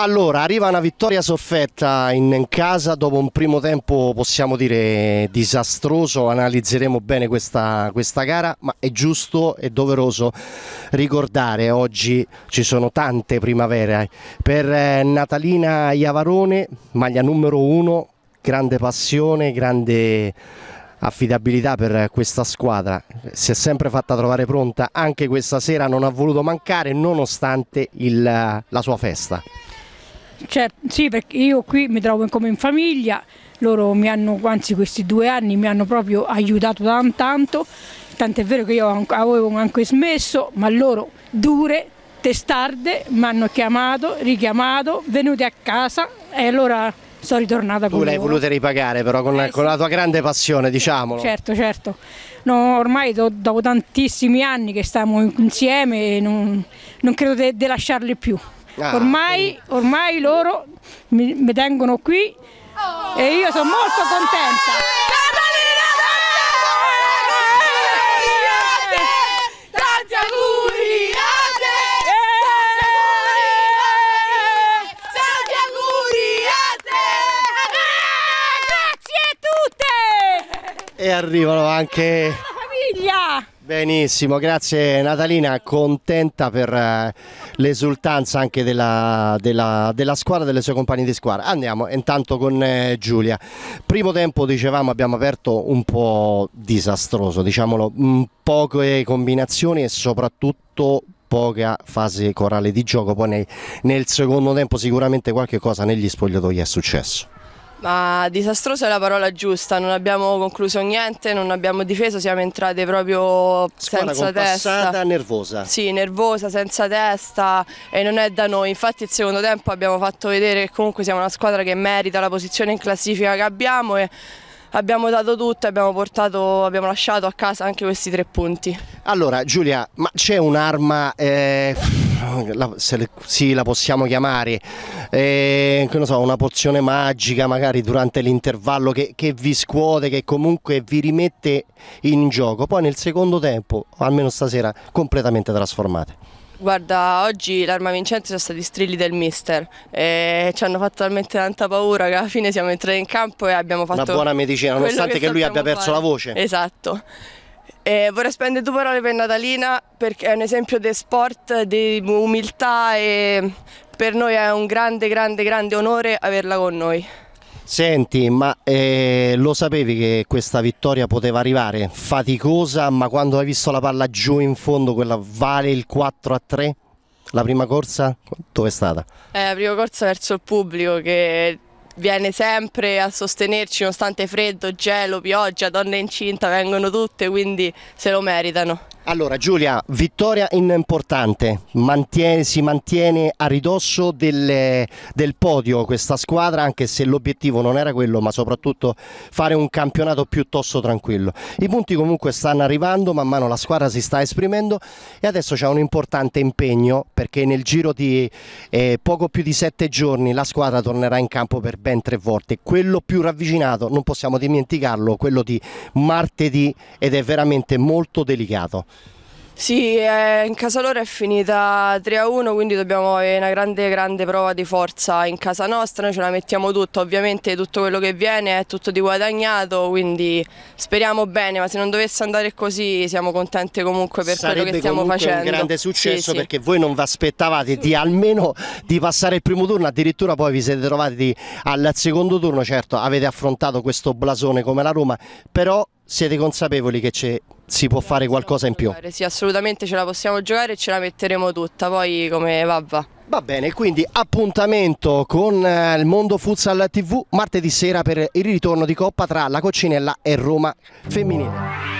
Allora, arriva una vittoria soffetta in casa dopo un primo tempo, possiamo dire, disastroso, analizzeremo bene questa, questa gara, ma è giusto e doveroso ricordare, oggi ci sono tante primavere, eh. per eh, Natalina Iavarone, maglia numero uno, grande passione, grande affidabilità per questa squadra si è sempre fatta trovare pronta anche questa sera non ha voluto mancare nonostante il, la sua festa Certo, sì, perché io qui mi trovo come in famiglia, loro mi hanno, anzi questi due anni mi hanno proprio aiutato tanto, tanto, è vero che io avevo anche smesso, ma loro dure, testarde, mi hanno chiamato, richiamato, venuti a casa e allora sono ritornata con Tu l'hai voluta ripagare però con, eh, con sì. la tua grande passione, diciamolo. Certo, certo. No, ormai do, dopo tantissimi anni che stiamo insieme non, non credo di lasciarli più. Ah, ormai, ormai, loro mi, mi tengono qui oh. e io sono molto contenta. e arrivano anche la famiglia Benissimo, grazie Natalina, contenta per eh, l'esultanza anche della, della, della squadra, delle sue compagne di squadra. Andiamo intanto con eh, Giulia. Primo tempo, dicevamo, abbiamo aperto un po' disastroso, diciamolo, mm, poche combinazioni e soprattutto poca fase corale di gioco, poi nei, nel secondo tempo sicuramente qualche cosa negli spogliatoi è successo. Ma disastroso è la parola giusta, non abbiamo concluso niente, non abbiamo difeso, siamo entrate proprio Squadra senza testa. nervosa. Sì, nervosa, senza testa e non è da noi. Infatti il secondo tempo abbiamo fatto vedere che comunque siamo una squadra che merita la posizione in classifica che abbiamo e abbiamo dato tutto abbiamo, portato, abbiamo lasciato a casa anche questi tre punti. Allora Giulia, ma c'è un'arma... Eh eh, la, le, sì, la possiamo chiamare, eh, so, una pozione magica magari durante l'intervallo che, che, vi scuote, che comunque vi rimette in gioco, poi nel secondo tempo, almeno stasera, completamente trasformate. Guarda, oggi l'arma vincente sono stati i strilli del mister, eh, ci hanno fatto talmente tanta paura che alla fine siamo entrati in campo e abbiamo fatto... Una buona medicina, nonostante che, che lui abbia perso fare. la voce. Esatto. E eh, vorrei spendere due parole per Natalina perché è un esempio di sport, di umiltà e per noi è un grande, grande, grande onore averla con noi. Senti, ma eh, lo sapevi che questa vittoria poteva arrivare? Faticosa, ma quando hai visto la palla giù in fondo, quella vale il 4 a 3? La prima corsa dove è stata? Eh, la prima corsa verso il pubblico che viene sempre a sostenerci nonostante freddo, gelo, pioggia, donne incinta vengono tutte, quindi se lo meritano. Allora Giulia, vittoria importante, mantiene, si mantiene a ridosso del, del podio questa squadra anche se l'obiettivo non era quello ma soprattutto fare un campionato piuttosto tranquillo. I punti comunque stanno arrivando, man mano la squadra si sta esprimendo e adesso c'è un importante impegno perché nel giro di eh, poco più di sette giorni la squadra tornerà in campo per ben tre volte. Quello più ravvicinato, non possiamo dimenticarlo, quello di martedì ed è veramente molto delicato. Sì, eh, in casa loro è finita 3-1, quindi dobbiamo avere una grande, grande prova di forza in casa nostra, noi ce la mettiamo tutta, ovviamente tutto quello che viene è tutto di guadagnato, quindi speriamo bene, ma se non dovesse andare così siamo contenti comunque per Sarebbe quello che stiamo facendo. È un grande successo sì, perché sì. voi non vi aspettavate di almeno di passare il primo turno, addirittura poi vi siete trovati al secondo turno, certo avete affrontato questo blasone come la Roma, però siete consapevoli che c'è si può fare qualcosa in più. Sì, assolutamente ce la possiamo giocare e ce la metteremo tutta, poi come va va. Va bene, quindi appuntamento con eh, il mondo futsal TV martedì sera per il ritorno di Coppa tra la Coccinella e Roma femminile.